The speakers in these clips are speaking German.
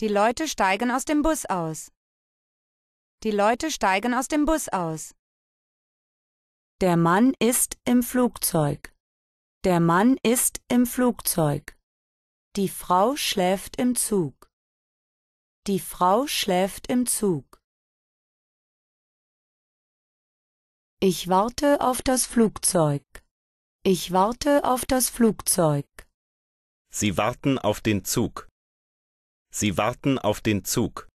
Die Leute steigen aus dem Bus aus. Die Leute steigen aus dem Bus aus. Der Mann ist im Flugzeug. Der Mann ist im Flugzeug. Die Frau schläft im Zug. Die Frau schläft im Zug. Ich warte auf das Flugzeug. Ich warte auf das Flugzeug. Sie warten auf den Zug. Sie warten auf den Zug.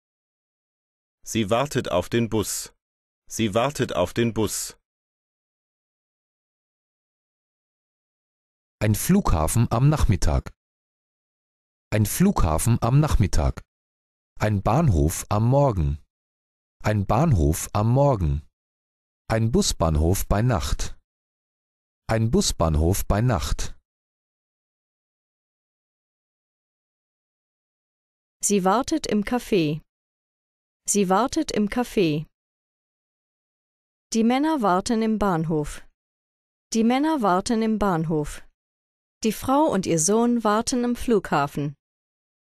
Sie wartet auf den Bus. Sie wartet auf den Bus. Ein Flughafen am Nachmittag. Ein Flughafen am Nachmittag. Ein Bahnhof am Morgen. Ein Bahnhof am Morgen. Ein Busbahnhof bei Nacht. Ein Busbahnhof bei Nacht. Sie wartet im Café. Sie wartet im Café. Die Männer warten im Bahnhof. Die Männer warten im Bahnhof. Die Frau und ihr Sohn warten im Flughafen.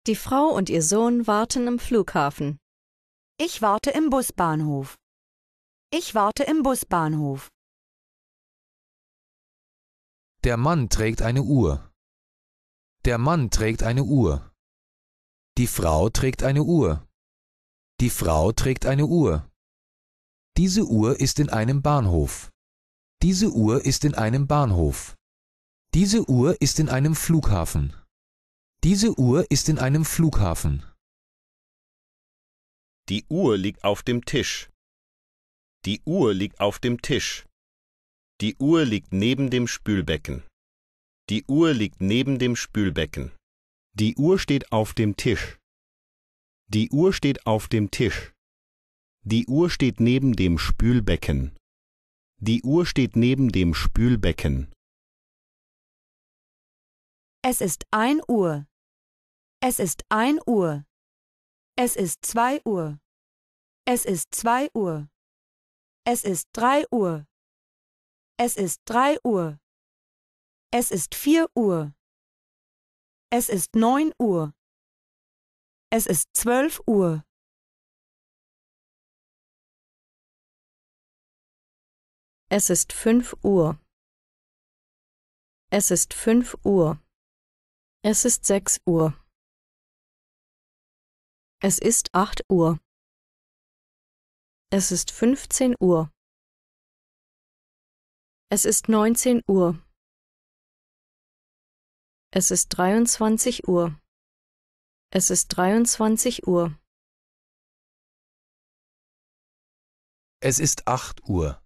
Die Frau und ihr Sohn warten am Flughafen. Ich warte im Busbahnhof. Ich warte im Busbahnhof. Der Mann trägt eine Uhr. Der Mann trägt eine Uhr. Die Frau trägt eine Uhr. Die Frau trägt eine Uhr. Diese Uhr ist in einem Bahnhof. Diese Uhr ist in einem Bahnhof. Diese Uhr ist in einem Flughafen. Diese Uhr ist in einem Flughafen. Die Uhr liegt auf dem Tisch. Die Uhr liegt auf dem Tisch. Die Uhr liegt neben dem Spülbecken. Die Uhr liegt neben dem Spülbecken. Die Uhr steht auf dem Tisch. Die Uhr steht auf dem Tisch. Die Uhr steht neben dem Spülbecken. Die Uhr steht neben dem Spülbecken. Es ist ein Uhr. Es ist ein Uhr. Es ist zwei Uhr. Es ist zwei Uhr. Es ist drei Uhr. Es ist drei Uhr. Es ist vier Uhr. Es ist neun Uhr. Es ist zwölf Uhr. Es ist fünf Uhr. Es ist fünf Uhr. Es ist sechs Uhr. Es ist acht Uhr. Es ist fünfzehn Uhr. Es ist neunzehn Uhr. Es ist dreiundzwanzig Uhr. Es ist dreiundzwanzig Uhr. Es ist acht Uhr.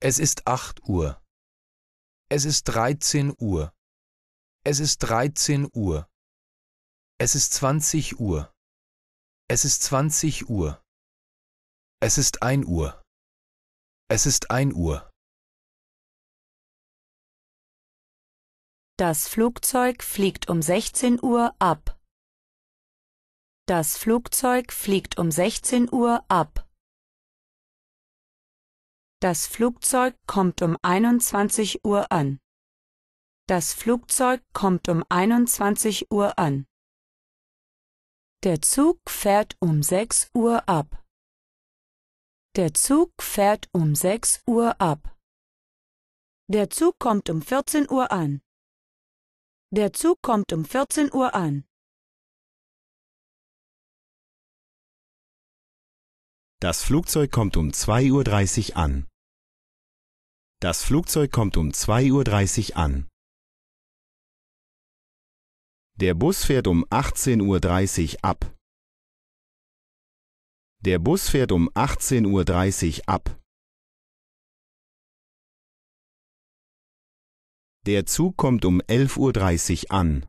Es ist acht Uhr. Es ist dreizehn Uhr. Es ist dreizehn Uhr. Es ist zwanzig Uhr. Es ist zwanzig Uhr. Es ist ein Uhr. Es ist ein Uhr. Das Flugzeug fliegt um 16 Uhr ab. Das Flugzeug fliegt um 16 Uhr ab. Das Flugzeug kommt um 21 Uhr an. Das Flugzeug kommt um 21 Uhr an. Der Zug fährt um 6 Uhr ab. Der Zug fährt um 6 Uhr ab. Der Zug kommt um 14 Uhr an. Der Zug kommt um 14 Uhr an. Das Flugzeug kommt um 2.30 Uhr an. Das Flugzeug kommt um 2.30 Uhr an. Der Bus fährt um 18.30 Uhr ab. Der Bus fährt um 18.30 Uhr ab. Der Zug kommt um 11.30 Uhr an.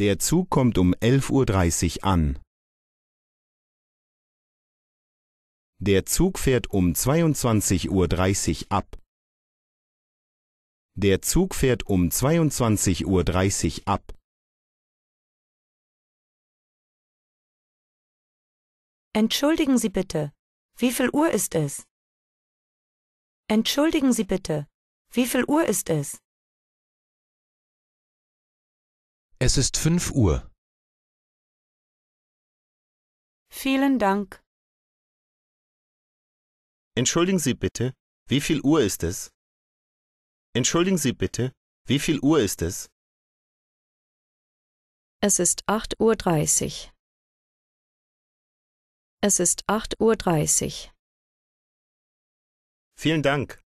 Der Zug kommt um 11.30 Uhr an. Der Zug fährt um 22.30 Uhr ab. Der Zug fährt um 22.30 Uhr ab. Entschuldigen Sie bitte. Wie viel Uhr ist es? Entschuldigen Sie bitte. Wie viel Uhr ist es? Es ist fünf Uhr. Vielen Dank. Entschuldigen Sie bitte, wie viel Uhr ist es? Entschuldigen Sie bitte, wie viel Uhr ist es? Es ist acht Uhr. dreißig. Es ist acht Uhr. dreißig. Vielen Dank.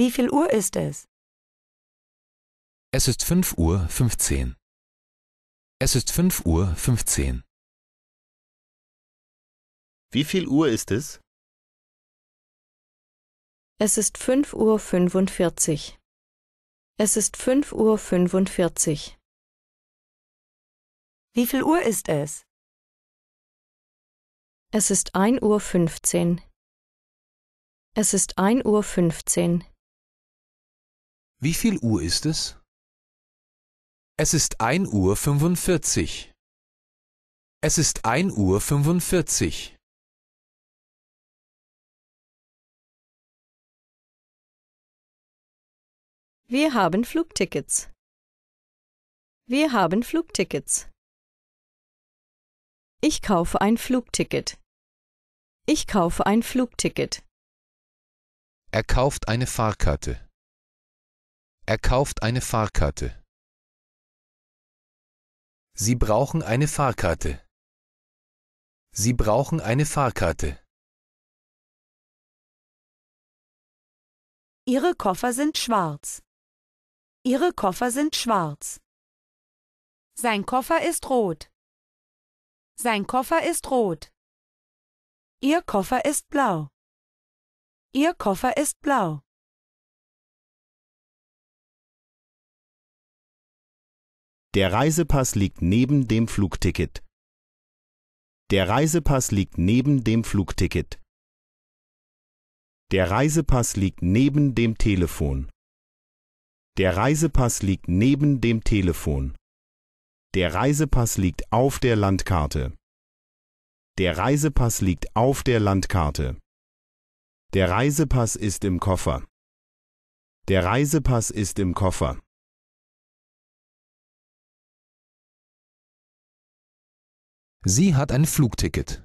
Wie viel Uhr ist es? Es ist fünf Uhr fünfzehn. Es ist fünf Uhr fünfzehn. Wie viel Uhr ist es? Es ist fünf Uhr fünfundvierzig. Es ist fünf Uhr fünfundvierzig. Wie viel Uhr ist es? Es ist ein Uhr fünfzehn. Es ist ein Uhr fünfzehn. Wie viel Uhr ist es? Es ist ein Uhr fünfundvierzig. Es ist ein Uhr fünfundvierzig. Wir haben Flugtickets. Wir haben Flugtickets. Ich kaufe ein Flugticket. Ich kaufe ein Flugticket. Er kauft eine Fahrkarte. Er kauft eine Fahrkarte. Sie brauchen eine Fahrkarte. Sie brauchen eine Fahrkarte. Ihre Koffer sind schwarz. Ihre Koffer sind schwarz. Sein Koffer ist rot. Sein Koffer ist rot. Ihr Koffer ist blau. Ihr Koffer ist blau. Der Reisepass liegt neben dem Flugticket. Der Reisepass liegt neben dem Flugticket. Der Reisepass liegt neben dem Telefon. Der Reisepass liegt neben dem Telefon. Der Reisepass liegt auf der Landkarte. Der Reisepass liegt auf der Landkarte. Der Reisepass ist im Koffer. Der Reisepass ist im Koffer. Sie hat ein Flugticket.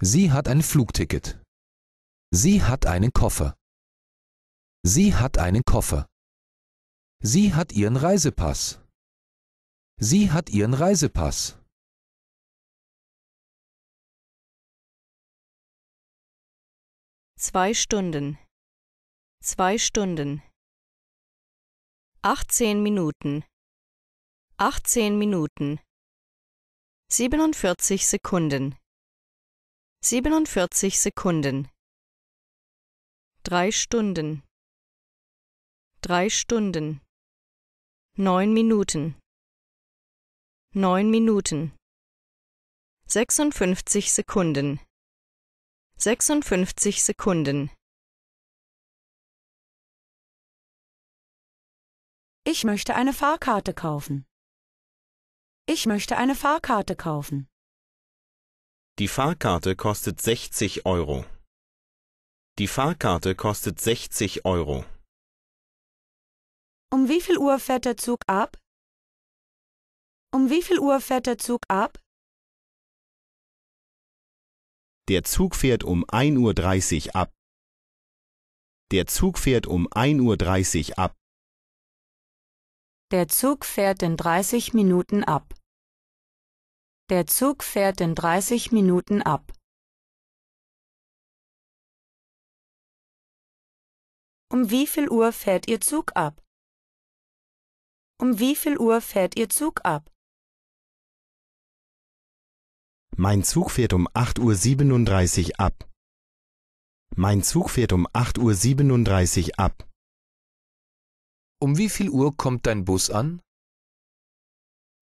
Sie hat ein Flugticket. Sie hat einen Koffer. Sie hat einen Koffer. Sie hat ihren Reisepass. Sie hat ihren Reisepass. Zwei Stunden. Zwei Stunden. Achtzehn Minuten. Achtzehn Minuten siebenundvierzig Sekunden, siebenundvierzig Sekunden, drei Stunden, drei Stunden, neun Minuten, neun Minuten, sechsundfünfzig Sekunden, sechsundfünfzig Sekunden. Ich möchte eine Fahrkarte kaufen. Ich möchte eine Fahrkarte kaufen. Die Fahrkarte kostet 60 Euro. Die Fahrkarte kostet 60 Euro. Um wie viel Uhr fährt der Zug ab? Um wie viel Uhr fährt der Zug ab? Der Zug fährt um 1.30 Uhr ab. Der Zug fährt um 1.30 Uhr ab. Der Zug fährt in 30 Minuten ab. Der Zug fährt in 30 Minuten ab. Um wie viel Uhr fährt Ihr Zug ab? Um wie viel Uhr fährt Ihr Zug ab? Mein Zug fährt um 8.37 Uhr ab. Mein Zug fährt um 8.37 Uhr ab. Um wie viel Uhr kommt dein Bus an?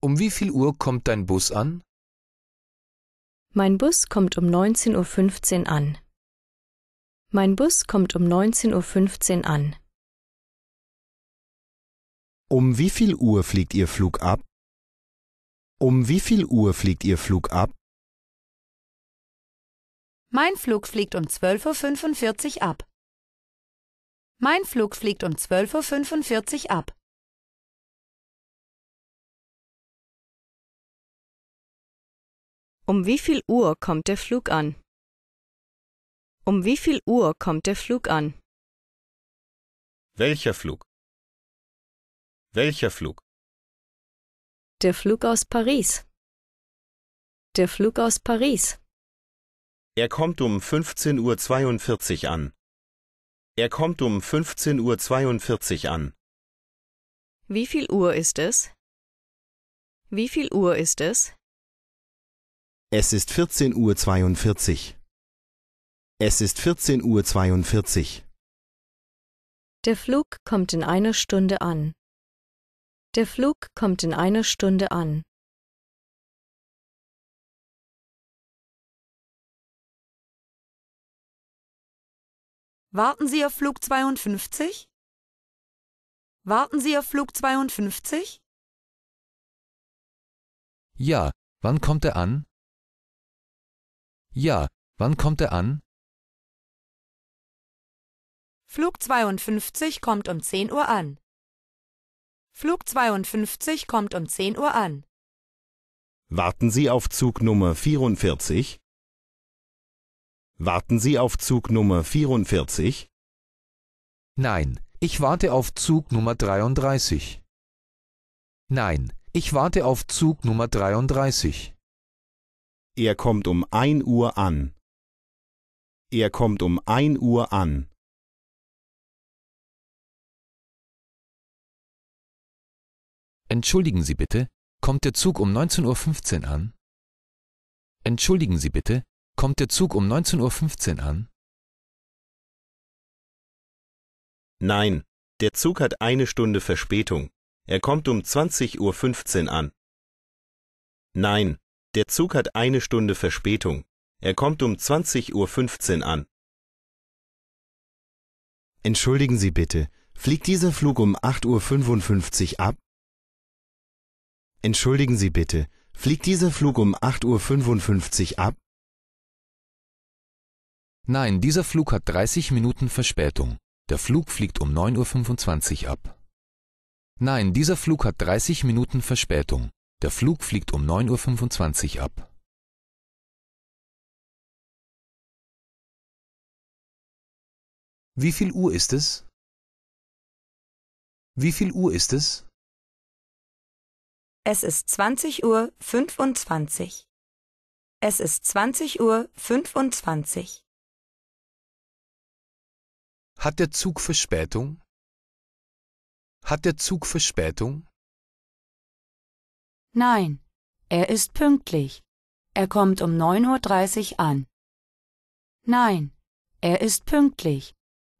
Um wie viel Uhr kommt dein Bus an? Mein Bus kommt um 19.15 Uhr an. Mein Bus kommt um 19.15 Uhr an. Um wie viel Uhr fliegt Ihr Flug ab? Um wie viel Uhr fliegt Ihr Flug ab? Mein Flug fliegt um 12.45 Uhr ab. Mein Flug fliegt um 12.45 Uhr ab. Um wie viel Uhr kommt der Flug an? Um wie viel Uhr kommt der Flug an? Welcher Flug? Welcher Flug? Der Flug aus Paris. Der Flug aus Paris. Er kommt um 15.42 Uhr an. Er kommt um 15.42 Uhr an. Wie viel Uhr ist es? Wie viel Uhr ist es? Es ist 14.42 Uhr. Es ist 14.42 Uhr. Der Flug kommt in einer Stunde an. Der Flug kommt in einer Stunde an. Warten Sie auf Flug 52? Warten Sie auf Flug 52? Ja, wann kommt er an? Ja, wann kommt er an? Flug 52 kommt um 10 Uhr an. Flug 52 kommt um 10 Uhr an. Warten Sie auf Zug Nummer 44? Warten Sie auf Zug Nummer 44? Nein, ich warte auf Zug Nummer 33. Nein, ich warte auf Zug Nummer 33. Er kommt um ein Uhr an. Er kommt um ein Uhr an. Entschuldigen Sie bitte, kommt der Zug um 19.15 Uhr an? Entschuldigen Sie bitte, kommt der Zug um 19.15 Uhr an? Nein, der Zug hat eine Stunde Verspätung. Er kommt um 20.15 Uhr an. Nein, der Zug hat eine Stunde Verspätung. Er kommt um 20.15 Uhr an. Entschuldigen Sie bitte, fliegt dieser Flug um 8.55 Uhr ab? Entschuldigen Sie bitte, fliegt dieser Flug um 8.55 Uhr ab? Nein, dieser Flug hat 30 Minuten Verspätung. Der Flug fliegt um 9.25 Uhr ab. Nein, dieser Flug hat 30 Minuten Verspätung. Der Flug fliegt um neun Uhr fünfundzwanzig ab. Wie viel Uhr ist es? Wie viel Uhr ist es? Es ist zwanzig Uhr fünfundzwanzig. Es ist zwanzig Uhr fünfundzwanzig. Hat der Zug Verspätung? Hat der Zug Verspätung? Nein, er ist pünktlich. Er kommt um 9.30 Uhr an. Nein, er ist pünktlich.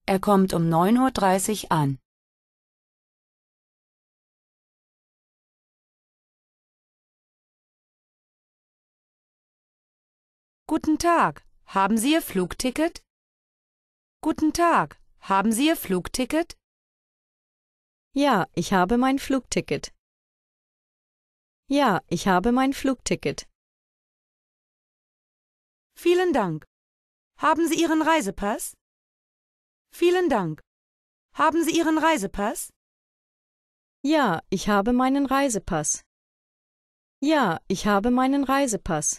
Er kommt um 9.30 Uhr an. Guten Tag, haben Sie Ihr Flugticket? Guten Tag, haben Sie Ihr Flugticket? Ja, ich habe mein Flugticket. Ja, ich habe mein Flugticket. Vielen Dank. Haben Sie Ihren Reisepass? Vielen Dank. Haben Sie Ihren Reisepass? Ja, ich habe meinen Reisepass. Ja, ich habe meinen Reisepass.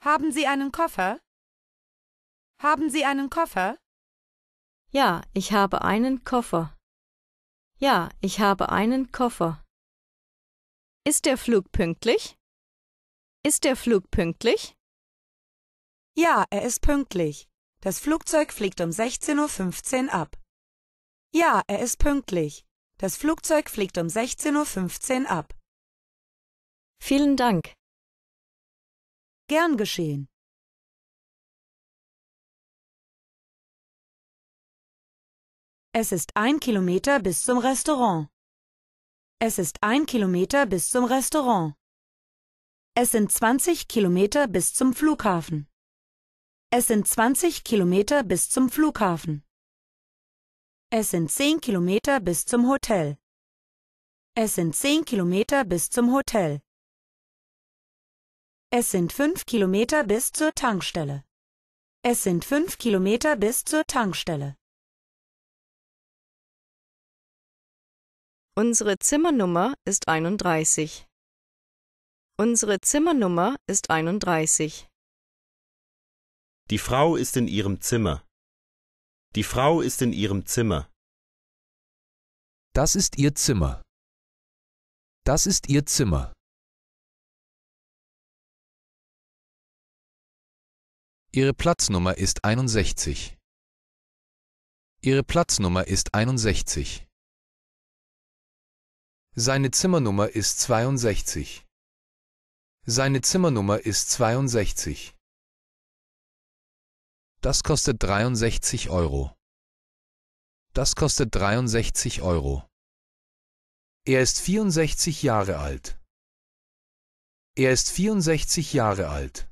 Haben Sie einen Koffer? Haben Sie einen Koffer? Ja, ich habe einen Koffer. Ja, ich habe einen Koffer. Ist der Flug pünktlich? Ist der Flug pünktlich? Ja, er ist pünktlich. Das Flugzeug fliegt um 16.15 Uhr ab. Ja, er ist pünktlich. Das Flugzeug fliegt um 16.15 Uhr ab. Vielen Dank. Gern geschehen. Es ist ein Kilometer bis zum Restaurant. Es ist ein Kilometer bis zum Restaurant. Es sind 20 Kilometer bis zum Flughafen. Es sind 20 Kilometer bis zum Flughafen. Es sind 10 Kilometer bis zum Hotel. Es sind 10 Kilometer bis zum Hotel. Es sind 5 Kilometer bis zur Tankstelle. Es sind 5 Kilometer bis zur Tankstelle. Unsere Zimmernummer ist 31. Unsere Zimmernummer ist 31. Die Frau ist in ihrem Zimmer. Die Frau ist in ihrem Zimmer. Das ist ihr Zimmer. Das ist ihr Zimmer. Ihre Platznummer ist 61. Ihre Platznummer ist 61. Seine Zimmernummer ist 62. Seine Zimmernummer ist 62. Das kostet 63 Euro. Das kostet 63 Euro. Er ist 64 Jahre alt. Er ist 64 Jahre alt.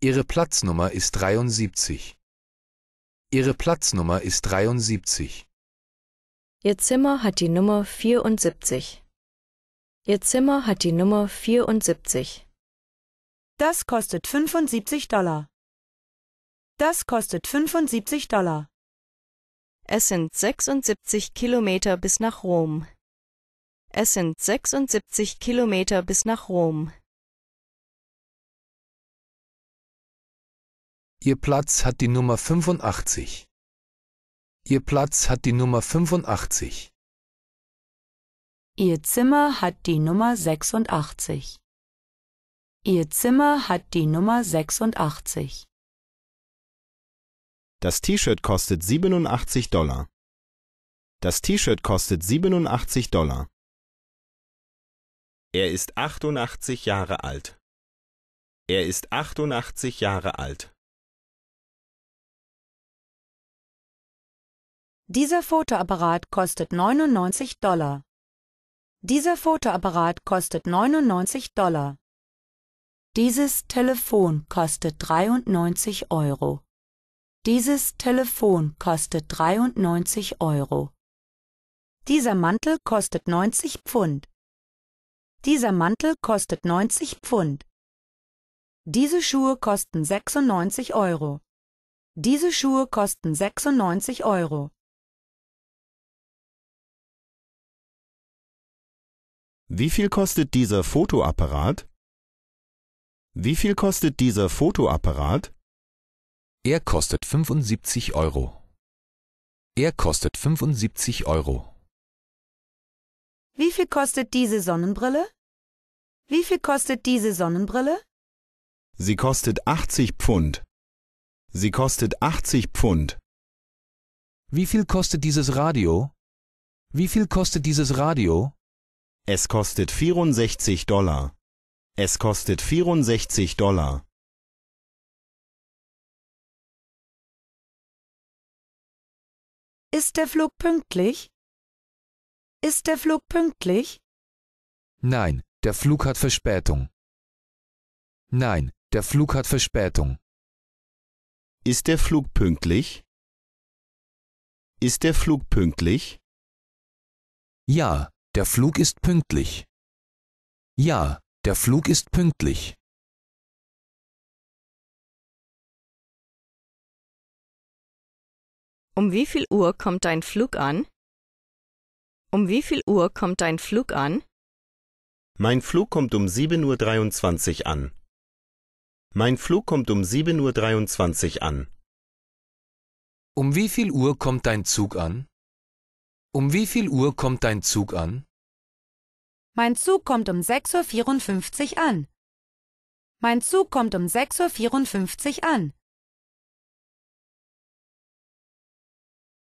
Ihre Platznummer ist 73. Ihre Platznummer ist 73. Ihr Zimmer hat die Nummer 74. Ihr Zimmer hat die Nummer 74. Das kostet 75 Dollar. Das kostet 75 Dollar. Es sind 76 Kilometer bis nach Rom. Es sind 76 Kilometer bis nach Rom. Ihr Platz hat die Nummer 85. Ihr Platz hat die Nummer 85. Ihr Zimmer hat die Nummer 86. Ihr Zimmer hat die Nummer 86. Das T-Shirt kostet 87 Dollar. Das T-Shirt kostet 87 Dollar. Er ist 88 Jahre alt. Er ist 88 Jahre alt. Dieser Fotoapparat kostet 99 Dollar. Dieser Fotoapparat kostet 99 Dollar. Dieses Telefon kostet 93 Euro. Dieses Telefon kostet 93 Euro. Dieser Mantel kostet 90 Pfund. Dieser Mantel kostet 90 Pfund. Diese Schuhe kosten 96 Euro. Diese Schuhe kosten 96 Euro. Wie viel kostet dieser Fotoapparat? Wie viel kostet dieser Fotoapparat? Er kostet 75 Euro. Er kostet 75 Euro. Wie viel kostet diese Sonnenbrille? Wie viel kostet diese Sonnenbrille? Sie kostet 80 Pfund. Sie kostet 80 Pfund. Wie viel kostet dieses Radio? Wie viel kostet dieses Radio? Es kostet 64 Dollar. Es kostet 64 Dollar. Ist der Flug pünktlich? Ist der Flug pünktlich? Nein, der Flug hat Verspätung. Nein, der Flug hat Verspätung. Ist der Flug pünktlich? Ist der Flug pünktlich? Ja, der Flug ist pünktlich. Ja, der Flug ist pünktlich. Um wie viel Uhr kommt dein Flug an? Um wie viel Uhr kommt dein Flug an? Mein Flug kommt um 7.23 Uhr an. Mein Flug kommt um 7.23 Uhr an. Um wie viel Uhr kommt dein Zug an? Um wie viel Uhr kommt dein Zug an? Mein Zug kommt um 6.54 Uhr an. Mein Zug kommt um 6.54 Uhr an.